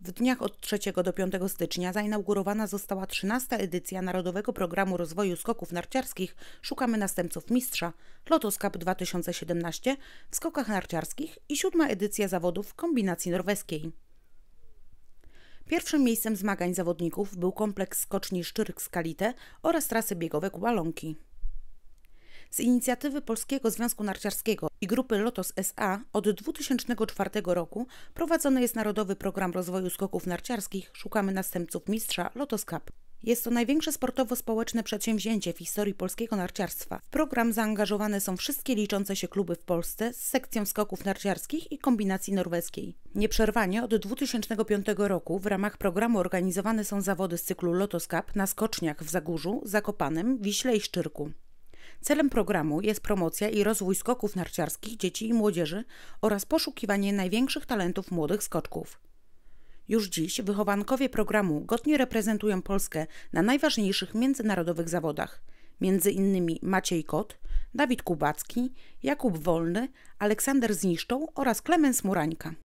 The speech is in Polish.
W dniach od 3 do 5 stycznia zainaugurowana została 13. edycja Narodowego Programu Rozwoju Skoków Narciarskich Szukamy Następców Mistrza Lotus Cup 2017 w skokach narciarskich i 7. edycja zawodów kombinacji norweskiej. Pierwszym miejscem zmagań zawodników był kompleks skoczni Szczyrk-Skalite oraz trasy biegowe Kubalonki. Z inicjatywy Polskiego Związku Narciarskiego i grupy Lotos SA od 2004 roku prowadzony jest Narodowy Program Rozwoju Skoków Narciarskich Szukamy Następców Mistrza Lotos Cup. Jest to największe sportowo-społeczne przedsięwzięcie w historii polskiego narciarstwa. W program zaangażowane są wszystkie liczące się kluby w Polsce z sekcją skoków narciarskich i kombinacji norweskiej. Nieprzerwanie od 2005 roku w ramach programu organizowane są zawody z cyklu Lotos Cup na skoczniach w Zagórzu, Zakopanem, Wiśle i Szczyrku. Celem programu jest promocja i rozwój skoków narciarskich dzieci i młodzieży oraz poszukiwanie największych talentów młodych skoczków. Już dziś wychowankowie programu godnie reprezentują Polskę na najważniejszych międzynarodowych zawodach, między innymi Maciej Kot, Dawid Kubacki, Jakub Wolny, Aleksander Zniszczą oraz Klemens Murańka.